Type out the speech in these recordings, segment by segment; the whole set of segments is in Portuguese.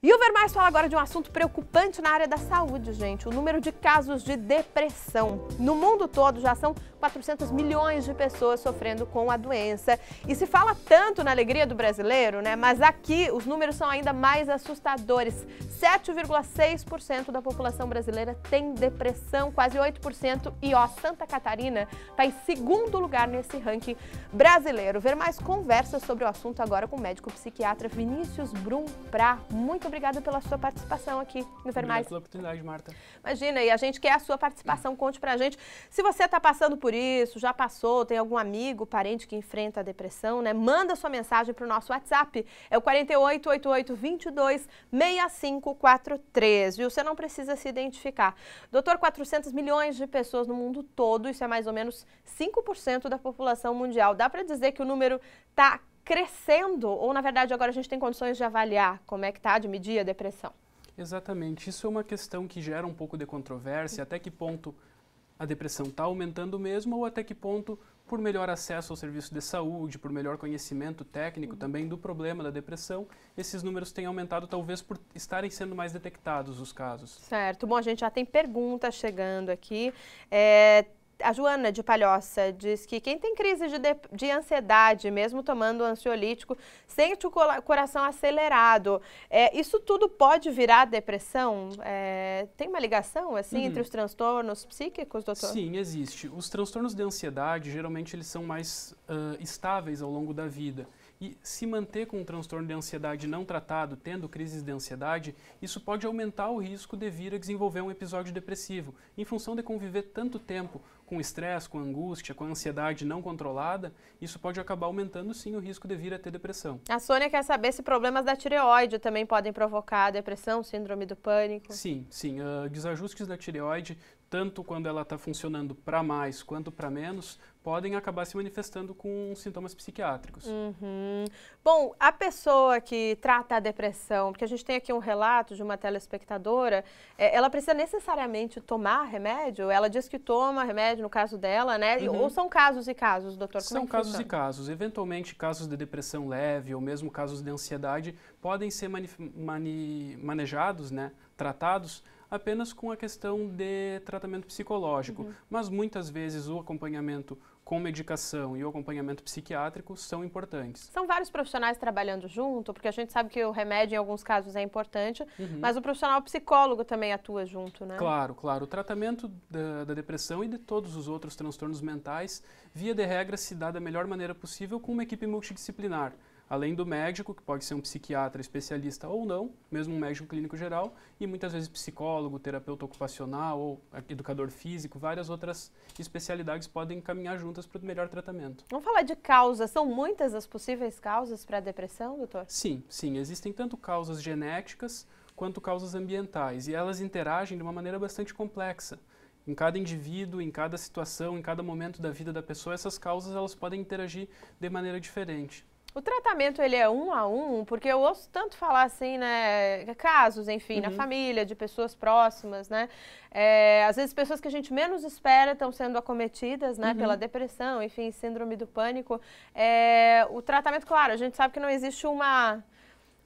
E o Vermais fala agora de um assunto preocupante na área da saúde, gente. O número de casos de depressão. No mundo todo já são 400 milhões de pessoas sofrendo com a doença. E se fala tanto na alegria do brasileiro, né? Mas aqui os números são ainda mais assustadores. 7,6% da população brasileira tem depressão, quase 8%. E ó, Santa Catarina está em segundo lugar nesse ranking brasileiro. O Vermais conversa sobre o assunto agora com o médico psiquiatra Vinícius Brum Pra. Muito obrigada pela sua participação aqui no Vermais. Obrigado pela oportunidade, Marta. Imagina, e a gente quer a sua participação, conte pra gente. Se você está passando por isso, já passou, tem algum amigo, parente que enfrenta a depressão, né? Manda sua mensagem pro nosso WhatsApp. É o 4888-22-6543, Você não precisa se identificar. Doutor, 400 milhões de pessoas no mundo todo, isso é mais ou menos 5% da população mundial. Dá para dizer que o número tá crescendo, ou na verdade agora a gente tem condições de avaliar como é que está, de medir a depressão? Exatamente. Isso é uma questão que gera um pouco de controvérsia. Até que ponto a depressão está aumentando mesmo ou até que ponto, por melhor acesso ao serviço de saúde, por melhor conhecimento técnico uhum. também do problema da depressão, esses números têm aumentado talvez por estarem sendo mais detectados os casos. Certo. Bom, a gente já tem perguntas chegando aqui. É, a Joana de Palhoça diz que quem tem crise de, de, de ansiedade, mesmo tomando ansiolítico, sente o coração acelerado. É, isso tudo pode virar depressão? É, tem uma ligação assim uhum. entre os transtornos psíquicos, doutor? Sim, existe. Os transtornos de ansiedade, geralmente, eles são mais uh, estáveis ao longo da vida. E se manter com um transtorno de ansiedade não tratado, tendo crises de ansiedade, isso pode aumentar o risco de vir a desenvolver um episódio depressivo, em função de conviver tanto tempo com estresse, com angústia, com ansiedade não controlada, isso pode acabar aumentando sim o risco de vir a ter depressão. A Sônia quer saber se problemas da tireoide também podem provocar depressão, síndrome do pânico. Sim, sim. Uh, desajustes da tireoide, tanto quando ela está funcionando para mais quanto para menos, podem acabar se manifestando com sintomas psiquiátricos. Uhum. Bom, a pessoa que trata a depressão, porque a gente tem aqui um relato de uma telespectadora, é, ela precisa necessariamente tomar remédio? Ela diz que toma remédio ansiedade no caso dela, né? Uhum. Ou são casos e casos, doutor? Como são é casos funciona? e casos. Eventualmente, casos de depressão leve ou mesmo casos de ansiedade podem ser mani mani manejados, né? Tratados apenas com a questão de tratamento psicológico, uhum. mas muitas vezes o acompanhamento com medicação e o acompanhamento psiquiátrico são importantes. São vários profissionais trabalhando junto, porque a gente sabe que o remédio em alguns casos é importante, uhum. mas o profissional psicólogo também atua junto, né? Claro, claro. O tratamento da, da, depressão e de todos os outros transtornos mentais, via de regra, se dá da melhor maneira possível com uma equipe multidisciplinar. Além do médico, que pode ser um psiquiatra especialista ou não, mesmo um médico clínico geral, e muitas vezes psicólogo, terapeuta ocupacional ou educador físico, várias outras especialidades podem caminhar juntas para o melhor tratamento. Vamos falar de causas. São muitas as possíveis causas para a depressão, doutor? Sim, sim. Existem tanto causas genéticas quanto causas ambientais, e elas interagem de uma maneira bastante complexa em cada indivíduo, em cada situação, em cada momento da vida da pessoa, essas causas elas podem interagir de maneira diferente. O tratamento, ele é um a um, porque eu ouço tanto falar assim, né, casos, enfim, uhum. na família, de pessoas próximas, né? É, às vezes pessoas que a gente menos espera estão sendo acometidas, né, uhum. pela depressão, enfim, síndrome do pânico. É, o tratamento, claro, a gente sabe que não existe uma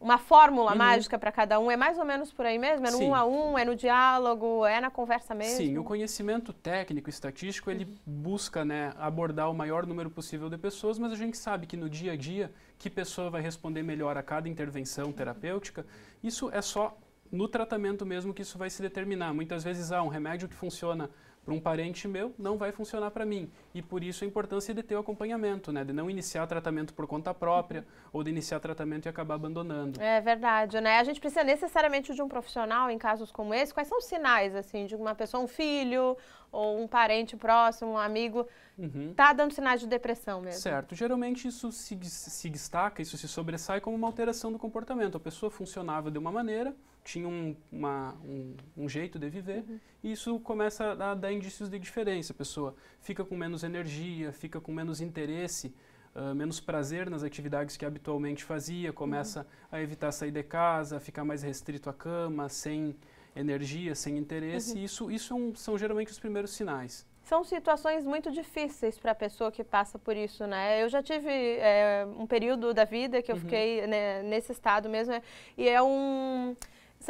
uma fórmula uhum. mágica para cada um? É mais ou menos por aí mesmo? É no Sim. um a um? É no diálogo? É na conversa mesmo? Sim, o conhecimento técnico estatístico ele uhum. busca né, abordar o maior número possível de pessoas, mas a gente sabe que no dia a dia que pessoa vai responder melhor a cada intervenção terapêutica. Isso é só no tratamento mesmo que isso vai se determinar. Muitas vezes há ah, um remédio que funciona para um parente meu, não vai funcionar para mim. E por isso a importância de ter o acompanhamento, né? De não iniciar tratamento por conta própria ou de iniciar tratamento e acabar abandonando. É verdade, né? A gente precisa necessariamente de um profissional em casos como esse. Quais são os sinais, assim, de uma pessoa, um filho ou um parente próximo, um amigo, uhum. tá dando sinais de depressão mesmo? Certo. Geralmente isso se, se destaca, isso se sobressai como uma alteração do comportamento. A pessoa funcionava de uma maneira, tinha um, uma, um, um, jeito de viver, uhum. e isso começa a dar indícios de diferença. A pessoa fica com menos energia, fica com menos interesse, uh, menos prazer nas atividades que habitualmente fazia, começa uhum. a evitar sair de casa, ficar mais restrito à cama, sem energia, sem interesse. Uhum. Isso, isso é um, são geralmente os primeiros sinais. São situações muito difíceis para a pessoa que passa por isso, né? Eu já tive é, um período da vida que eu uhum. fiquei né, nesse estado mesmo, né? e é um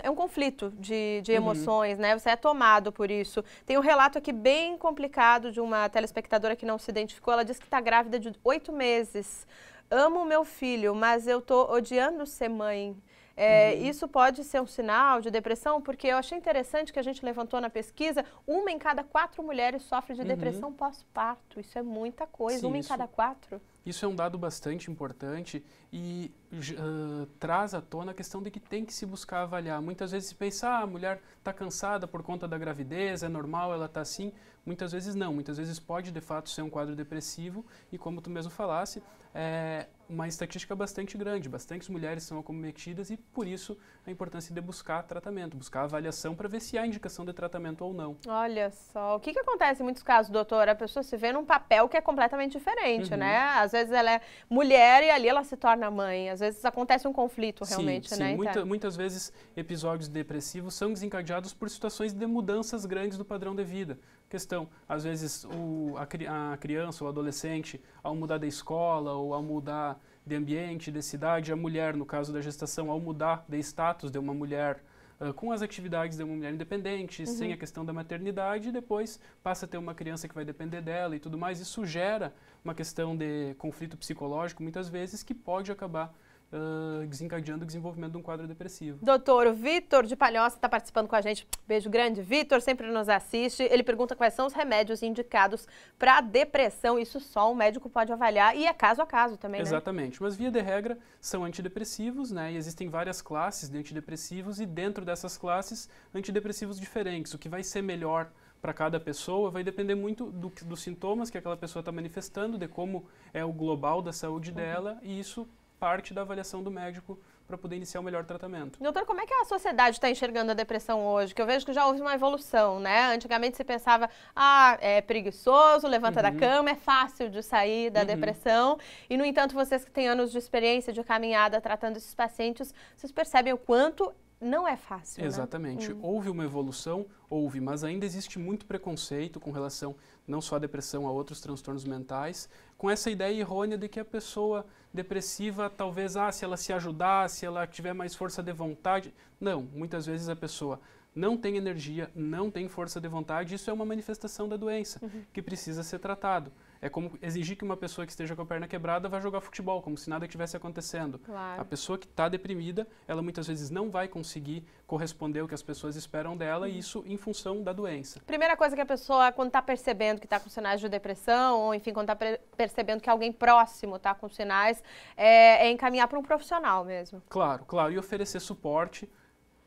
é um conflito de, de uhum. emoções, uhum. né? Você é tomado por isso. Tem um relato aqui bem complicado de uma telespectadora que não se identificou. Ela diz que está grávida de oito meses. Amo meu filho, mas eu tô odiando ser mãe. É, uhum. Isso pode ser um sinal de depressão, porque eu achei interessante que a gente levantou na pesquisa, uma em cada quatro mulheres sofre de uhum. depressão uhum. pós-parto. Isso é muita coisa, Sim, uma isso, em cada quatro. Isso é um dado bastante importante e uh, traz à tona a questão de que tem que se buscar avaliar. Muitas vezes se pensa, ah, a mulher está cansada por conta da gravidez, é normal, ela está assim. Muitas vezes não, muitas vezes pode de fato ser um quadro depressivo e como tu mesmo falasse, é uma estatística bastante grande, bastantes mulheres são acometidas e por isso a importância de buscar tratamento, buscar avaliação para ver se há indicação de tratamento ou não. Olha só, o que, que acontece em muitos casos, doutora? A pessoa se vê num papel que é completamente diferente, uhum. né? Às vezes ela é mulher e ali ela se torna mãe, às vezes acontece um conflito realmente, sim, né? Sim. Então Muita, muitas vezes episódios depressivos são desencadeados por situações de mudanças grandes do padrão de vida. Questão, às vezes o, a, a criança ou adolescente, ao mudar de escola ou ao mudar de ambiente, de cidade, a mulher, no caso da gestação, ao mudar de status de uma mulher Uh, com as atividades de uma mulher independente, uhum. sem a questão da maternidade, e depois passa a ter uma criança que vai depender dela e tudo mais. Isso gera uma questão de conflito psicológico, muitas vezes, que pode acabar desencadeando o desenvolvimento de um quadro depressivo. Doutor, Vitor de Palhoça está participando com a gente. Beijo grande, Vitor, sempre nos assiste. Ele pergunta quais são os remédios indicados para depressão. Isso só um médico pode avaliar e é caso a caso também, né? Exatamente. Né? Mas via de regra são antidepressivos, né? E existem várias classes de antidepressivos e dentro dessas classes antidepressivos diferentes. O que vai ser melhor para cada pessoa vai depender muito do, dos sintomas que aquela pessoa está manifestando, de como é o global da saúde uhum. dela, e isso parte da avaliação do médico para poder iniciar o melhor tratamento. Doutor, como é que a sociedade está enxergando a depressão hoje? Que eu vejo que já houve uma evolução, né? Antigamente se pensava, ah, é preguiçoso, levanta uhum. da cama, é fácil de sair da uhum. depressão. E, no entanto, vocês que têm anos de experiência de caminhada tratando esses pacientes, vocês percebem o quanto não é fácil. Né? Exatamente. Né? Houve uma evolução, houve, mas ainda existe muito preconceito com relação não só à depressão, a outros transtornos mentais, com essa ideia errônea de que a pessoa depressiva, talvez, ah, se ela se ajudar, se ela tiver mais força de vontade. Não, muitas vezes a pessoa não tem energia, não tem força de vontade, isso é uma manifestação da doença uhum. que precisa ser tratado. É como exigir que uma pessoa que esteja com a perna quebrada vá jogar futebol, como se nada estivesse acontecendo. Claro. A pessoa que está deprimida, ela muitas vezes não vai conseguir corresponder ao que as pessoas esperam dela, uhum. e isso em função da doença. Primeira coisa que a pessoa, quando está percebendo que está com sinais de depressão, ou enfim, quando está percebendo que alguém próximo está com sinais, é, é encaminhar para um profissional mesmo. Claro, claro, e oferecer suporte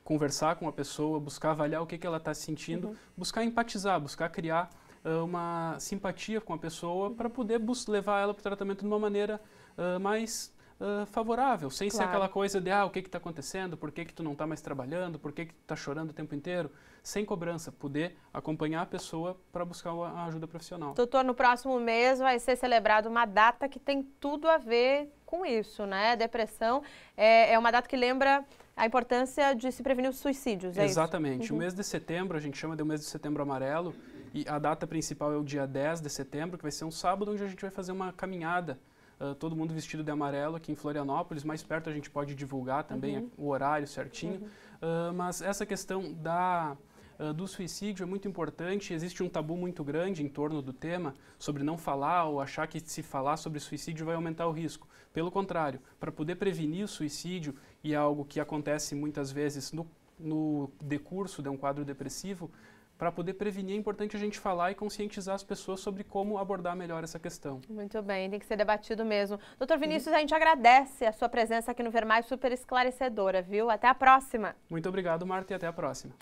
conversar com a pessoa, buscar avaliar o que, que ela está sentindo, uhum. buscar empatizar, buscar criar uh, uma simpatia com a pessoa para poder levar ela para o tratamento de uma maneira uh, mais Uh, favorável, sem claro. ser aquela coisa de ah, o que está acontecendo, por que, que tu não está mais trabalhando, por que, que tu está chorando o tempo inteiro, sem cobrança, poder acompanhar a pessoa para buscar a ajuda profissional. Doutor, no próximo mês vai ser celebrada uma data que tem tudo a ver com isso, né? Depressão é, é uma data que lembra a importância de se prevenir os suicídios, é Exatamente. Isso? Uhum. O mês de setembro, a gente chama de mês de setembro amarelo, e a data principal é o dia 10 de setembro, que vai ser um sábado onde a gente vai fazer uma caminhada Uh, todo mundo vestido de amarelo aqui em Florianópolis. Mais perto a gente pode divulgar também uhum. o horário certinho. Uhum. Uh, mas essa questão da ah, do suicídio é muito importante. Existe um tabu muito grande em torno do tema sobre não falar ou achar que se falar sobre suicídio vai aumentar o risco. Pelo contrário, para poder prevenir o suicídio, e é algo que acontece muitas vezes no, no decurso de um quadro depressivo, para poder prevenir, é importante a gente falar e conscientizar as pessoas sobre como abordar melhor essa questão. Muito bem, tem que ser debatido mesmo. Doutor uhum. Vinícius, a gente agradece a sua presença aqui no Vermais, super esclarecedora, viu? Até a próxima. Muito obrigado, Marta, e até a próxima.